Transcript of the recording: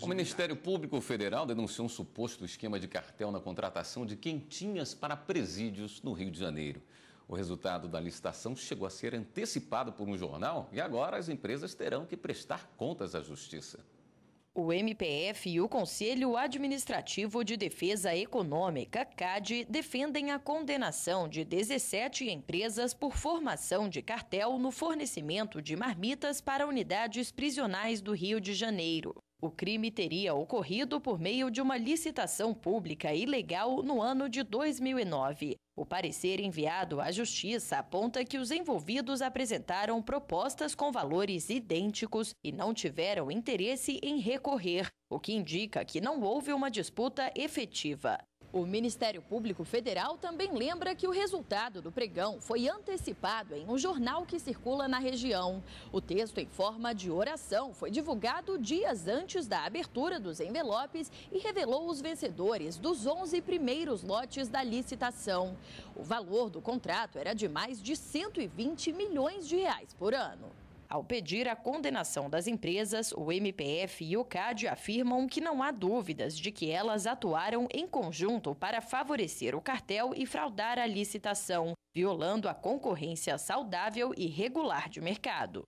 O Ministério Público Federal denunciou um suposto esquema de cartel na contratação de quentinhas para presídios no Rio de Janeiro. O resultado da licitação chegou a ser antecipado por um jornal e agora as empresas terão que prestar contas à Justiça. O MPF e o Conselho Administrativo de Defesa Econômica, CAD, defendem a condenação de 17 empresas por formação de cartel no fornecimento de marmitas para unidades prisionais do Rio de Janeiro. O crime teria ocorrido por meio de uma licitação pública ilegal no ano de 2009. O parecer enviado à Justiça aponta que os envolvidos apresentaram propostas com valores idênticos e não tiveram interesse em recorrer, o que indica que não houve uma disputa efetiva. O Ministério Público Federal também lembra que o resultado do pregão foi antecipado em um jornal que circula na região. O texto em forma de oração foi divulgado dias antes da abertura dos envelopes e revelou os vencedores dos 11 primeiros lotes da licitação. O valor do contrato era de mais de 120 milhões de reais por ano. Ao pedir a condenação das empresas, o MPF e o CAD afirmam que não há dúvidas de que elas atuaram em conjunto para favorecer o cartel e fraudar a licitação, violando a concorrência saudável e regular de mercado.